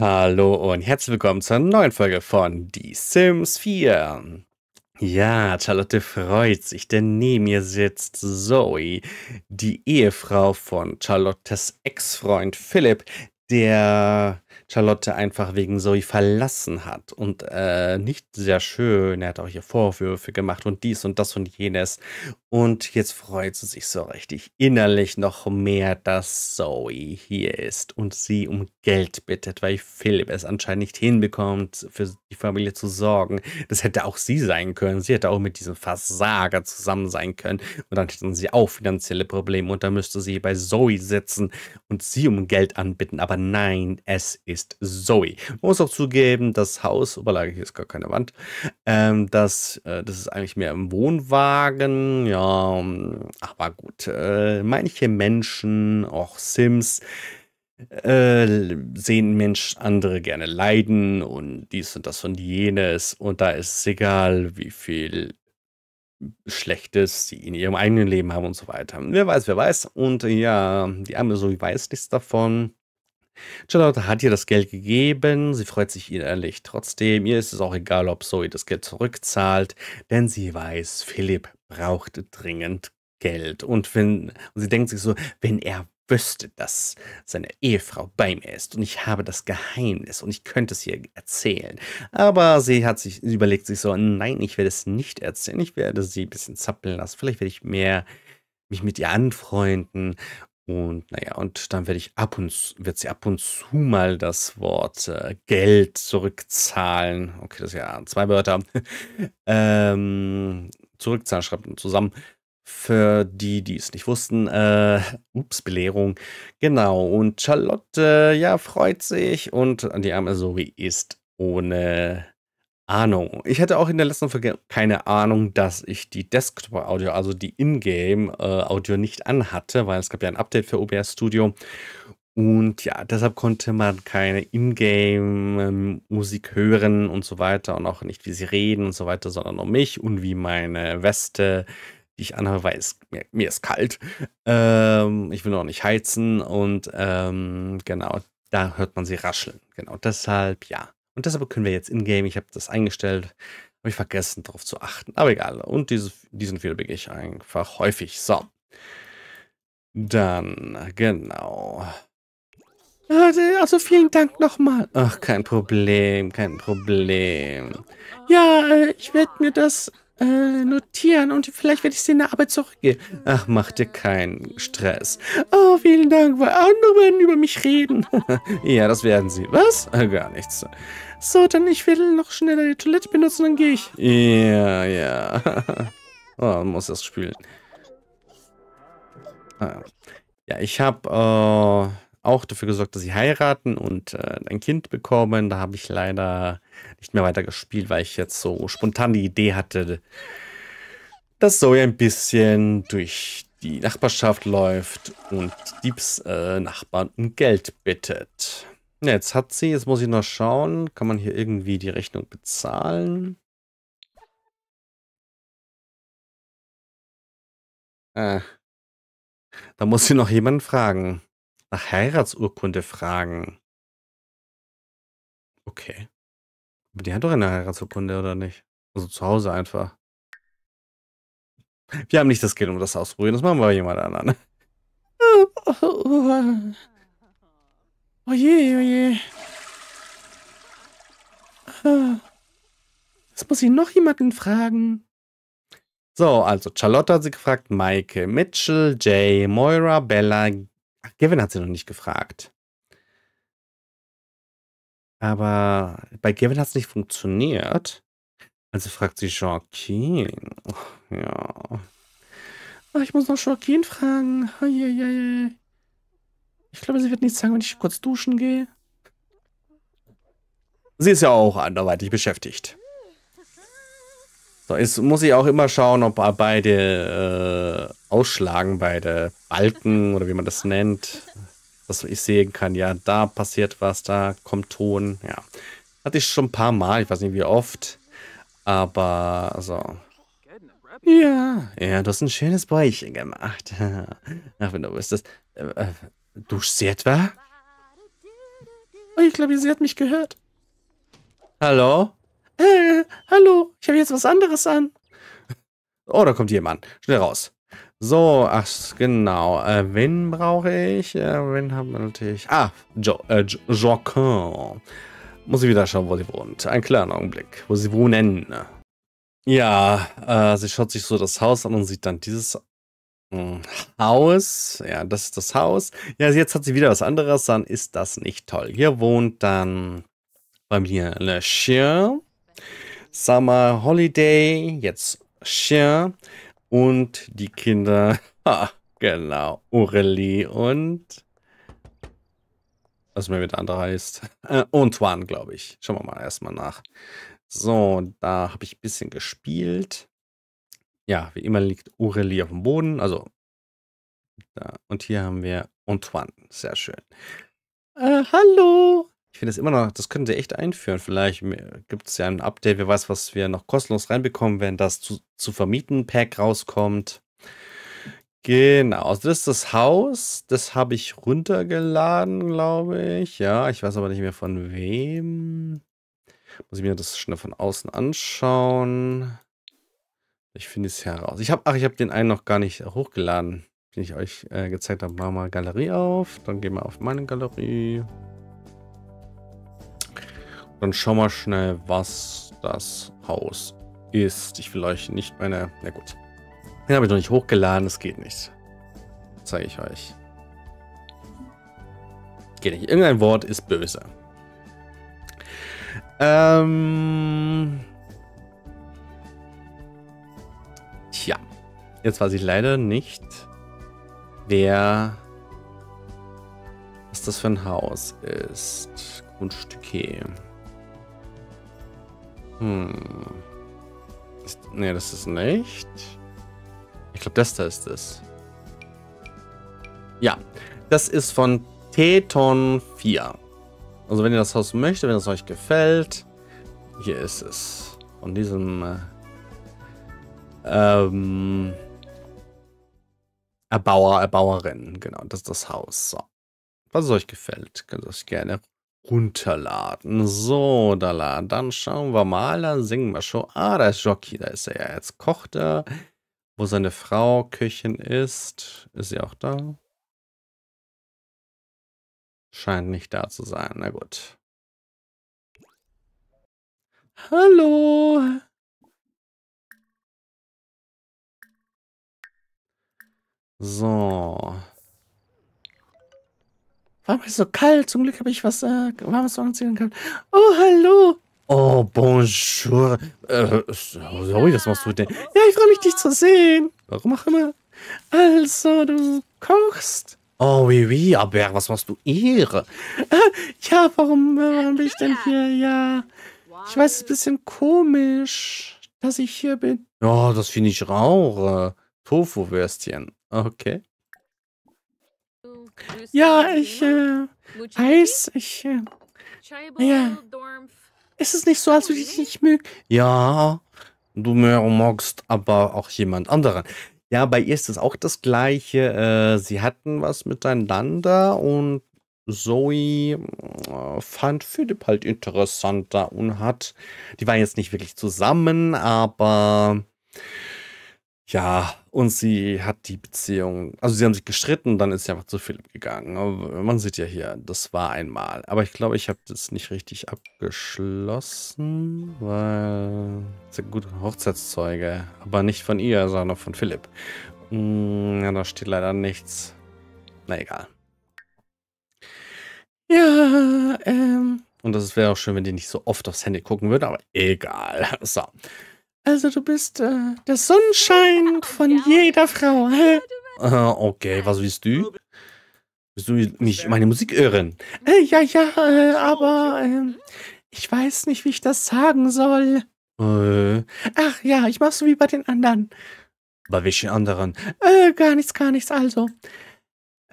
Hallo und herzlich willkommen zur neuen Folge von Die Sims 4. Ja, Charlotte freut sich, denn neben mir sitzt Zoe, die Ehefrau von Charlottes Ex-Freund Philipp, der Charlotte einfach wegen Zoe verlassen hat und äh, nicht sehr schön. Er hat auch ihr Vorwürfe gemacht und dies und das und jenes. Und jetzt freut sie sich so richtig innerlich noch mehr, dass Zoe hier ist und sie um Geld bittet, weil Philipp es anscheinend nicht hinbekommt, für die Familie zu sorgen. Das hätte auch sie sein können. Sie hätte auch mit diesem Versager zusammen sein können. Und dann hätten sie auch finanzielle Probleme und dann müsste sie bei Zoe sitzen und sie um Geld anbitten. Aber nein, es ist Zoe. Man muss auch zugeben, das Haus, überlage hier ist gar keine Wand, ähm, das, äh, das ist eigentlich mehr im Wohnwagen, ja, ähm, aber gut. Äh, manche Menschen, auch Sims, äh, sehen Mensch andere gerne leiden und dies und das und jenes und da ist es egal, wie viel Schlechtes sie in ihrem eigenen Leben haben und so weiter. Wer weiß, wer weiß. Und ja, die arme Zoe weiß nichts davon. Charlotte hat ihr das Geld gegeben, sie freut sich innerlich. Trotzdem, ihr ist es auch egal, ob Zoe das Geld zurückzahlt, denn sie weiß, Philipp braucht dringend Geld. Und, wenn, und sie denkt sich so, wenn er wüsste, dass seine Ehefrau bei mir ist und ich habe das Geheimnis und ich könnte es ihr erzählen. Aber sie hat sich sie überlegt sich so, nein, ich werde es nicht erzählen. Ich werde sie ein bisschen zappeln lassen. Vielleicht werde ich mehr mich mit ihr anfreunden und naja, und dann werde ich ab und wird sie ab und zu mal das Wort äh, Geld zurückzahlen. Okay, das ist ja zwei Wörter. ähm, zurückzahlen schreibt man zusammen. Für die, die es nicht wussten, äh, ups, Belehrung. Genau. Und Charlotte, ja, freut sich. Und die arme Sori ist ohne Ahnung. Ich hatte auch in der letzten Folge keine Ahnung, dass ich die Desktop-Audio, also die Ingame-Audio äh, nicht anhatte, weil es gab ja ein Update für OBS Studio. Und ja, deshalb konnte man keine Ingame-Musik hören und so weiter und auch nicht, wie sie reden und so weiter, sondern nur mich und wie meine Weste, die ich anhabe, weil es, mir, mir ist kalt. Ähm, ich will auch nicht heizen und ähm, genau, da hört man sie rascheln. Genau, deshalb ja. Und deshalb können wir jetzt in-game, ich habe das eingestellt, habe ich vergessen darauf zu achten. Aber egal. Und diese, diesen Fehler begehe ich einfach häufig. So. Dann, genau. Also vielen Dank nochmal. Ach, kein Problem, kein Problem. Ja, äh, ich werde mir das äh, notieren und vielleicht werde ich sie in der Arbeit zurückgeben. Ach, mach dir keinen Stress. Oh, vielen Dank, weil andere werden über mich reden. ja, das werden sie. Was? Äh, gar nichts. So, dann ich will noch schneller die Toilette benutzen, dann gehe ich. Ja, ja. oh, muss das spülen. Ah. Ja, ich habe äh, auch dafür gesorgt, dass sie heiraten und äh, ein Kind bekommen. Da habe ich leider nicht mehr weiter gespielt, weil ich jetzt so spontan die Idee hatte, dass Zoe ein bisschen durch die Nachbarschaft läuft und Diebs äh, Nachbarn um Geld bittet. Ja, jetzt hat sie, jetzt muss ich noch schauen, kann man hier irgendwie die Rechnung bezahlen? Äh, da muss sie noch jemanden fragen. Nach Heiratsurkunde fragen. Okay. Aber die hat doch eine Heiratsurkunde, oder nicht? Also zu Hause einfach. Wir haben nicht das Geld, um das auszuprobieren. Das machen wir jemand anderen. Oh je, oh je. Jetzt muss ich noch jemanden fragen. So, also Charlotte hat sie gefragt, Maike, Mitchell, Jay, Moira, Bella. Ach, Gavin hat sie noch nicht gefragt. Aber bei Gavin hat es nicht funktioniert. Also fragt sie Joaquin. ja. Ach, ich muss noch Joaquin fragen. Ich glaube, sie wird nichts sagen, wenn ich kurz duschen gehe. Sie ist ja auch anderweitig beschäftigt. So, jetzt muss ich auch immer schauen, ob beide äh, ausschlagen, beide Balken oder wie man das nennt dass ich sehen kann, ja, da passiert was, da kommt Ton, ja. Hatte ich schon ein paar Mal, ich weiß nicht wie oft, aber so. Ja, ja, du hast ein schönes Bäuchchen gemacht. Ach, wenn du wüsstest. Äh, äh, duscht sie etwa? Oh, ich glaube, sie hat mich gehört. Hallo? Äh, hallo, ich habe jetzt was anderes an. Oh, da kommt jemand. Schnell raus. So, ach genau. Äh, wen brauche ich? Äh, wen haben wir natürlich? Ah, jo äh, Joaquin. Muss ich wieder schauen, wo sie wohnt. Ein kleiner Augenblick, wo sie wohnen. Ja, äh, sie schaut sich so das Haus an und sieht dann dieses mh, hm, Haus. Ja, das ist das Haus. Ja, also jetzt hat sie wieder was anderes. Dann ist das nicht toll. Hier wohnt dann bei mir Le Chien. Summer Holiday. Jetzt Chien. Und die Kinder, ha, genau, Aurelie und was mir wieder andere heißt. Äh, Antoine, glaube ich. Schauen wir mal erstmal nach. So, da habe ich ein bisschen gespielt. Ja, wie immer liegt Aurelie auf dem Boden. Also, da. und hier haben wir Antoine. Sehr schön. Äh, hallo. Ich finde es immer noch, das können sie echt einführen. Vielleicht äh, gibt es ja ein Update, wer weiß, was wir noch kostenlos reinbekommen, wenn das zu, zu vermieten Pack rauskommt. Genau, also das ist das Haus. Das habe ich runtergeladen, glaube ich. Ja, ich weiß aber nicht mehr von wem. Muss ich mir das schnell von außen anschauen. Ich finde es heraus. Ich habe, ach, ich habe den einen noch gar nicht hochgeladen, den ich euch äh, gezeigt habe. Machen wir mal Galerie auf. Dann gehen wir auf meine Galerie. Dann schau mal schnell, was das Haus ist. Ich will euch nicht meine... Na gut. Den habe ich noch nicht hochgeladen, das geht nicht. Zeige ich euch. Geht nicht. Irgendein Wort ist böse. Ähm... Tja. Jetzt weiß ich leider nicht, wer... Was das für ein Haus ist. Grundstück hier. Hm. Ist, nee, das ist nicht. Ich glaube, das da ist es. Ja, das ist von Teton 4. Also wenn ihr das Haus möchtet, wenn es euch gefällt, hier ist es. Von diesem äh, ähm, Erbauer, Erbauerin. Genau, das ist das Haus. So. Was es euch gefällt, könnt ihr euch gerne runterladen. So, da la, dann schauen wir mal, dann singen wir schon. Ah, da ist Jockey, da ist er ja. Jetzt kocht er, wo seine Frau Köchin ist. Ist sie auch da? Scheint nicht da zu sein, na gut. Hallo! So. Warum ist es so kalt? Zum Glück habe ich was äh, warmes anziehen können. Oh, hallo. Oh, bonjour. Äh, sorry, das machst du denn? Ja, ich freue mich, dich zu sehen. Warum auch immer. Also, du kochst. Oh, oui, oui, aber was machst du hier? ja, warum, äh, warum bin ich denn hier? Ja, ich weiß, es ist ein bisschen komisch, dass ich hier bin. Ja, oh, das finde ich rauch. Äh, Tofu-Würstchen. Okay. Ja, ich äh, weiß, ich äh, ja. Ist es nicht so, als würde ich dich nicht mögen? Ja, du magst aber auch jemand anderen. Ja, bei ihr ist es auch das Gleiche. Äh, sie hatten was miteinander und Zoe äh, fand Philipp halt interessanter und hat. Die waren jetzt nicht wirklich zusammen, aber ja, und sie hat die Beziehung, also sie haben sich gestritten, dann ist sie einfach zu Philipp gegangen. Man sieht ja hier, das war einmal. Aber ich glaube, ich habe das nicht richtig abgeschlossen, weil sehr gute Hochzeitszeuge, aber nicht von ihr, sondern von Philipp. Mm, ja, da steht leider nichts. Na egal. Ja, ähm. Und das wäre auch schön, wenn die nicht so oft aufs Handy gucken würden, aber egal. So. Also du bist äh, der Sonnenschein von jeder Frau. Hä? Äh, okay, was willst du? Willst du nicht meine Musik hören? Äh, ja, ja, äh, aber ähm, ich weiß nicht, wie ich das sagen soll. Äh. Ach ja, ich mach's so wie bei den anderen. Bei welchen anderen? gar nichts, gar nichts. Also,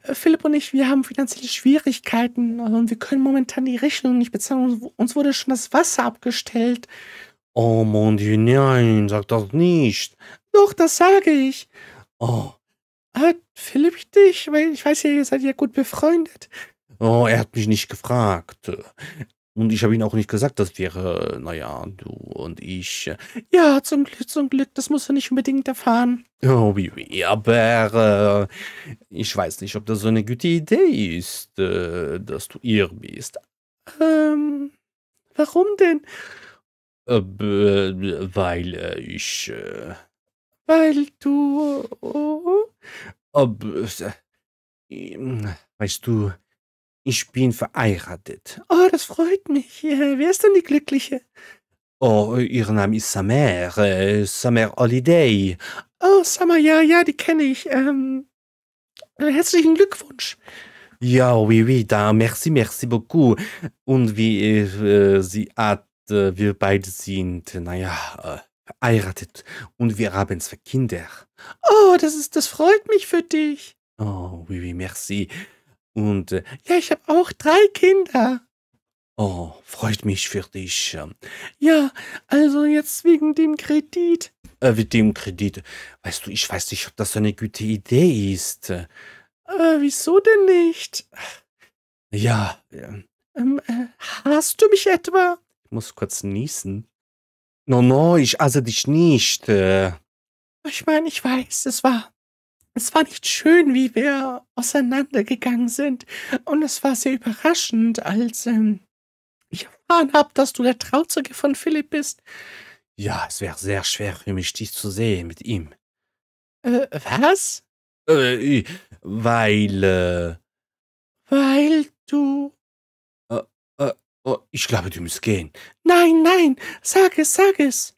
Philipp und ich, wir haben finanzielle Schwierigkeiten und wir können momentan die Rechnung nicht bezahlen. Uns wurde schon das Wasser abgestellt. Oh mon Dieu, nein, sag das nicht. Doch, das sage ich. Oh, hat Philipp dich? Weil ich weiß ja, ihr seid ja gut befreundet. Oh, er hat mich nicht gefragt. Und ich habe ihm auch nicht gesagt, das wäre, naja, du und ich. Ja, zum Glück, zum Glück, das muss er nicht unbedingt erfahren. Oh, wie, wie, aber äh, ich weiß nicht, ob das so eine gute Idee ist, äh, dass du ihr bist. Ähm, warum denn? Äh, weil äh, ich. Äh, weil du. ob, ähm, weißt du, ich bin verheiratet. Oh, das freut mich. Wer ist denn die Glückliche? Oh, ihr Name ist Samer. Äh, Samer Holiday. Oh, Samer, ja, ja, die kenne ich. Ähm, herzlichen Glückwunsch. Ja, oui, oui, da, merci, merci beaucoup. Und wie äh, sie hat äh, wir beide sind, naja, äh, verheiratet und wir haben zwei Kinder. Oh, das ist, das freut mich für dich. Oh, oui, oui, merci. Und äh, ja, ich habe auch drei Kinder. Oh, freut mich für dich. Ja, also jetzt wegen dem Kredit. Äh, mit dem Kredit. Weißt du, ich weiß nicht, ob das eine gute Idee ist. Äh, wieso denn nicht? Ja. Ähm, ähm äh, hast du mich etwa? muss kurz niesen. No, no, ich asse also dich nicht. Äh. Ich meine, ich weiß, es war. Es war nicht schön, wie wir auseinandergegangen sind. Und es war sehr überraschend, als ähm, ich erfahren habe, dass du der Trauzeuge von Philipp bist. Ja, es wäre sehr schwer für mich, dich zu sehen mit ihm. Äh, was? Äh, weil. Äh, weil du Oh, ich glaube, du musst gehen. Nein, nein, sag es, sag es.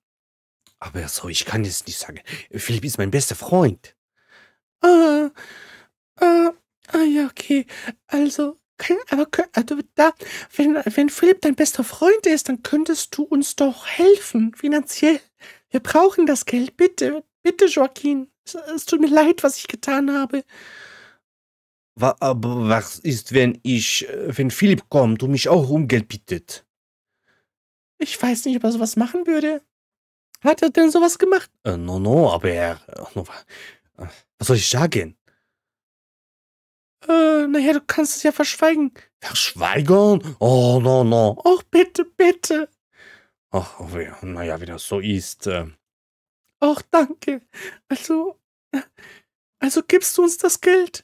Aber so, ich kann es nicht sagen. Philipp ist mein bester Freund. Ah, ah, ah ja, okay. Also, aber also, da, wenn, wenn Philipp dein bester Freund ist, dann könntest du uns doch helfen, finanziell. Wir brauchen das Geld, bitte, bitte, Joaquin. Es, es tut mir leid, was ich getan habe aber was ist, wenn ich, äh, wenn Philipp kommt und mich auch um Geld bittet? Ich weiß nicht, ob er sowas machen würde. Hat er denn sowas gemacht? Äh, no, no, aber er. Äh, äh, was soll ich sagen? Äh, naja, du kannst es ja verschweigen. Verschweigen? Oh, no, no. Oh, bitte, bitte. Ach, naja, wie das so ist. Äh. danke. Also, also gibst du uns das Geld?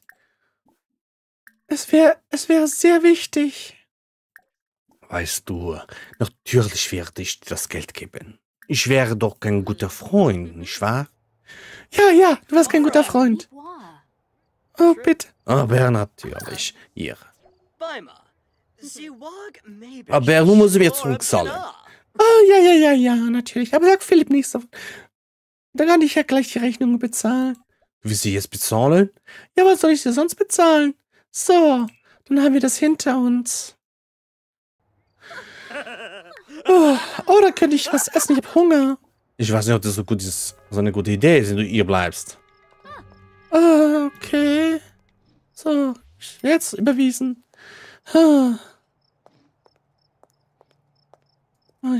Es wäre es wär sehr wichtig. Weißt du, natürlich werde ich dir das Geld geben. Ich wäre doch kein guter Freund, nicht wahr? Ja, ja, du warst kein guter Freund. Oh, bitte. Aber natürlich, ihr. Aber du musst mir zurückzahlen. Oh, ja, ja, ja, ja, natürlich. Aber sag Philipp nichts davon. Dann kann ich ja gleich die Rechnung bezahlen. Willst sie jetzt bezahlen? Ja, was soll ich dir sonst bezahlen? So, dann haben wir das hinter uns. Oh, oh da könnte ich was essen. Ich habe Hunger. Ich weiß nicht, ob das so, gut ist, so eine gute Idee ist, wenn du hier bleibst. Ah, okay. So, jetzt überwiesen. Oh,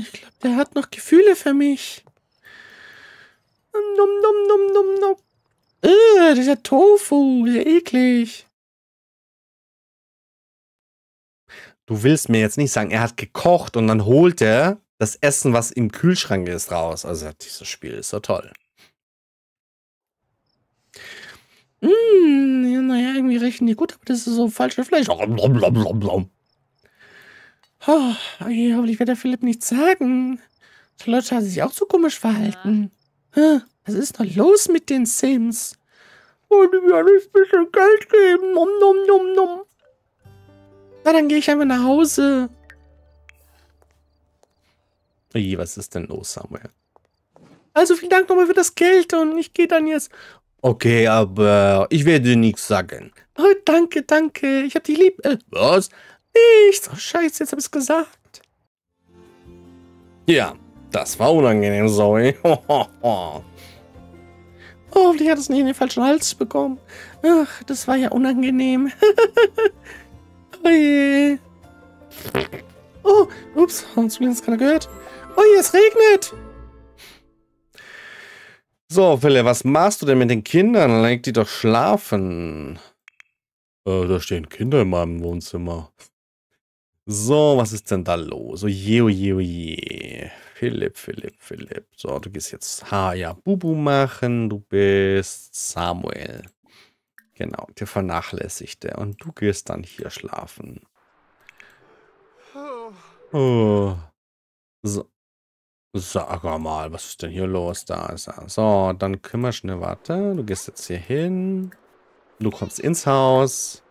ich glaube, der hat noch Gefühle für mich. Num, num, num, num, num. Äh, ja Tofu, Ja, eklig. du willst mir jetzt nicht sagen, er hat gekocht und dann holt er das Essen, was im Kühlschrank ist, raus. Also dieses Spiel ist so toll. Mmh, ja, naja, irgendwie rechnen die gut, aber das ist so falsche Fleisch. Oh, okay, hoffentlich wird der Philipp nichts sagen. Leute hat sich auch so komisch verhalten. Ja. Was ist noch los mit den Sims? Wollte mir alles ein bisschen Geld geben. Nom, nom, nom, nom. Na, dann gehe ich einfach nach Hause. Ui, was ist denn los, Samuel? Also vielen Dank nochmal für das Geld und ich gehe dann jetzt. Okay, aber ich werde nichts sagen. Oh, danke, danke. Ich hab dich lieb. Äh, was? Nichts. Oh, scheiße, jetzt hab ich's gesagt. Ja, das war unangenehm, Zoe. Hoffentlich hat es nicht in den falschen Hals bekommen. Ach, das war ja unangenehm. Oje. Oh, oh, ups, haben uns übrigens keiner gehört. Oje, oh es regnet. So, Philipp, was machst du denn mit den Kindern? Leg die doch schlafen. Äh, da stehen Kinder in meinem Wohnzimmer. So, was ist denn da los? Oh je, oh je, oh je. Philipp, Philipp, Philipp. So, du gehst jetzt Haya Bubu machen. Du bist Samuel. Genau, der vernachlässigte. Und du gehst dann hier schlafen. Oh. oh. So. Sag mal, was ist denn hier los? Da ist er. So, dann kümmerst du eine Warte. Du gehst jetzt hier hin. Du kommst ins Haus.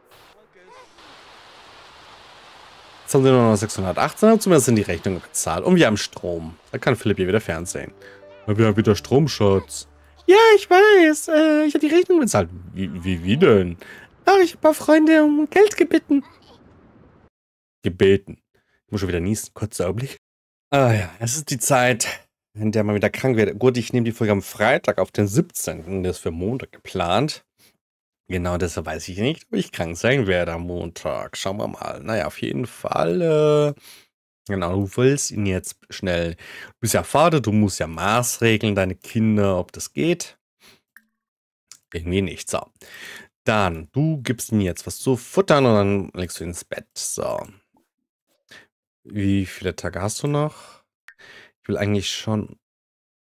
Jetzt haben sie nur noch 618, aber zumindest sind die Rechnungen gezahlt. Und wir haben Strom. Da kann Philipp hier wieder fernsehen. Wir haben wieder Stromschutz. Ja, ich weiß. Äh, ich habe die Rechnung bezahlt. Wie, wie, wie denn? Ach, ich habe ein paar Freunde um Geld gebeten. Gebeten. Ich muss schon wieder niesen. Kurz Augenblick. Ah ja, es ist die Zeit, in der man wieder krank wird. Gut, ich nehme die Folge am Freitag auf den 17. Das ist für Montag geplant. Genau deshalb weiß ich nicht, ob ich krank sein werde am Montag. Schauen wir mal. Naja, auf jeden Fall. Äh Genau, du willst ihn jetzt schnell. Du bist ja Vater, du musst ja maßregeln, deine Kinder, ob das geht. Irgendwie nicht. So. Dann, du gibst ihm jetzt was zu futtern und dann legst du ihn ins Bett. So. Wie viele Tage hast du noch? Ich will eigentlich schon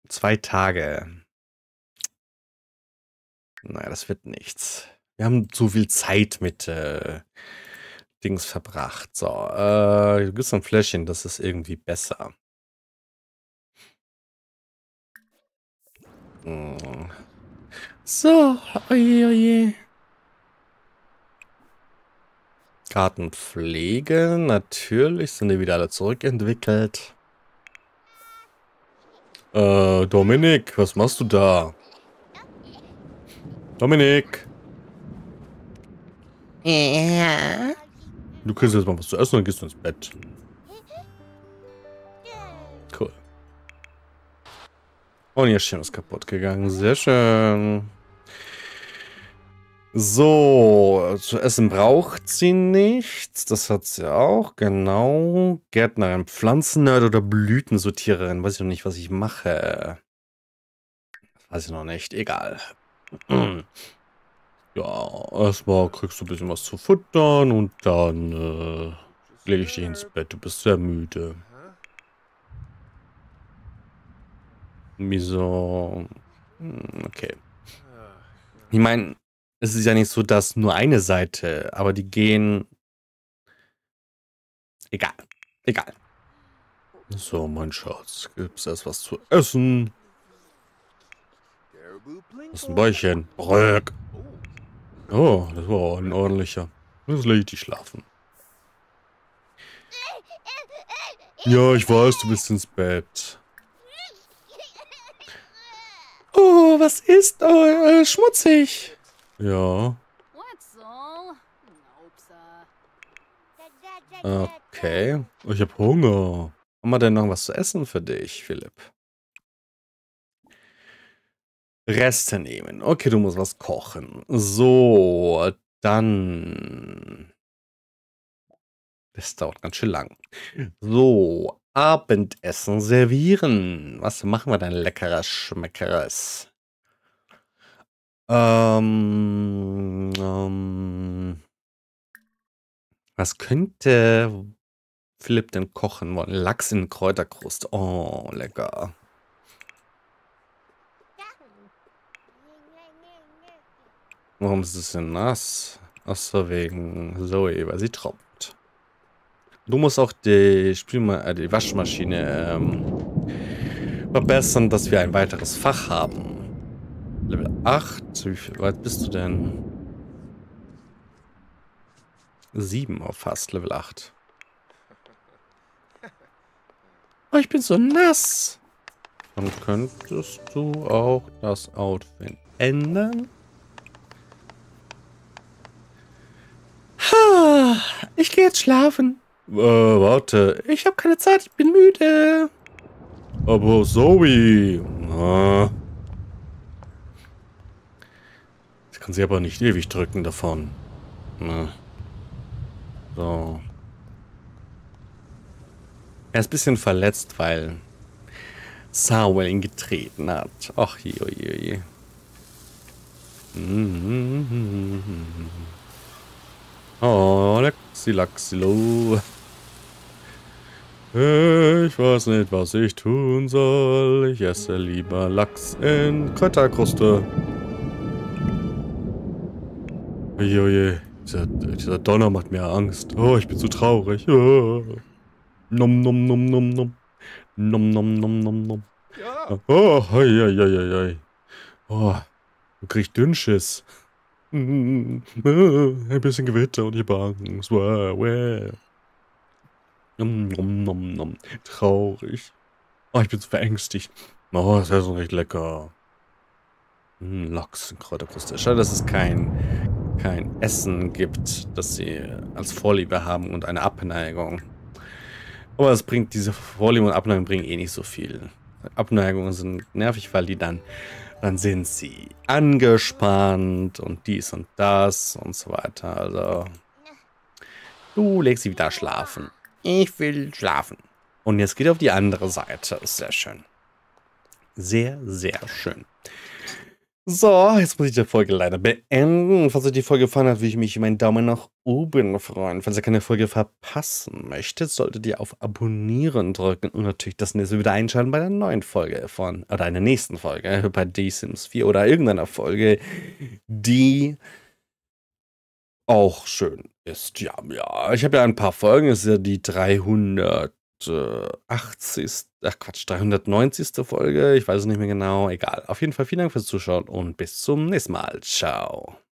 zwei Tage. Naja, das wird nichts. Wir haben zu viel Zeit mit äh, Dings verbracht. So, äh, du es ein Fläschchen, das ist irgendwie besser. So, oje, oje. Kartenpflege, natürlich sind die wieder alle zurückentwickelt. Äh, Dominik, was machst du da? Dominik. Ja. Du kriegst jetzt mal was zu essen und gehst du ins Bett. Cool. Und ihr Schirm ist kaputt gegangen. Sehr schön. So, zu essen braucht sie nichts. Das hat sie auch, genau. Gärtnerin, Pflanzennerd oder Blütensortiererin. Weiß ich noch nicht, was ich mache. Weiß ich noch nicht. Egal. Ja, erstmal kriegst du ein bisschen was zu futtern und dann äh, lege ich dich ins Bett. Du bist sehr müde. Wieso? Hm, okay. Ich meine, es ist ja nicht so, dass nur eine Seite, aber die gehen... Egal. Egal. So, mein Schatz, gibt's erst was zu essen? Das ist ein Bäuchchen. Rück. Oh, das war ein ordentlicher. Jetzt lege ich dich schlafen. Ja, ich weiß, du bist ins Bett. Oh, was ist oh, äh, schmutzig? Ja. Okay. Ich habe Hunger. Haben wir denn noch was zu essen für dich, Philipp? Reste nehmen. Okay, du musst was kochen. So, dann. Das dauert ganz schön lang. So, Abendessen servieren. Was machen wir denn leckeres, schmeckeres? Ähm, ähm, was könnte Philipp denn kochen wollen? Lachs in Kräuterkruste. Oh, lecker. Warum ist es denn nass? Achso, wegen Zoe, weil sie tropft. Du musst auch die, Spülma äh, die Waschmaschine ähm, verbessern, dass wir ein weiteres Fach haben. Level 8. Wie viel weit bist du denn? 7 auf fast Level 8. Oh, ich bin so nass. Dann könntest du auch das Outfit ändern. Ich gehe jetzt schlafen. Äh, warte. Ich habe keine Zeit, ich bin müde. Aber Zoe... Ich kann sie aber nicht ewig drücken davon. So. Er ist ein bisschen verletzt, weil Sarwell ihn getreten hat. Och, je, je, je. Mm -hmm. Oh, Laxilaxilo. Ich weiß nicht, was ich tun soll. Ich esse lieber Lachs in Krötterkruste. Uiuiui. Dieser, dieser, Donner macht mir Angst. Oh, ich bin zu traurig. Oh. Nom nom nom nom nom. Nom nom nom nom nom. Ja. Oh, hei, hei, hei, hei. Oh, du kriegst Dünnschiss. Mm-hmm. Ein bisschen Gewitter und die Banken. Traurig. Oh, ich bin so verängstigt. Oh, das ist recht lecker. Hm, Lachs und Kräuterkruste. Schade, dass es kein, kein Essen gibt, das sie als Vorliebe haben und eine Abneigung. Aber es bringt, diese Vorliebe und Abneigung bringen eh nicht so viel. Abneigungen sind nervig, weil die dann dann sind sie angespannt und dies und das und so weiter. Also, du legst sie wieder schlafen. Ich will schlafen. Und jetzt geht auf die andere Seite. sehr schön. Sehr, sehr schön. So, jetzt muss ich die Folge leider beenden. Falls euch die Folge gefallen hat, würde ich mich über einen Daumen nach oben freuen. Falls ihr keine Folge verpassen möchtet, solltet ihr auf Abonnieren drücken und natürlich das nächste wieder einschalten bei einer neuen Folge von, oder einer nächsten Folge äh, bei D-Sims 4 oder irgendeiner Folge, die auch schön ist. Ja, ja, ich habe ja ein paar Folgen, es ist ja die 300. 380. Äh, ach Quatsch, 390. Folge. Ich weiß es nicht mehr genau. Egal. Auf jeden Fall vielen Dank fürs Zuschauen und bis zum nächsten Mal. Ciao.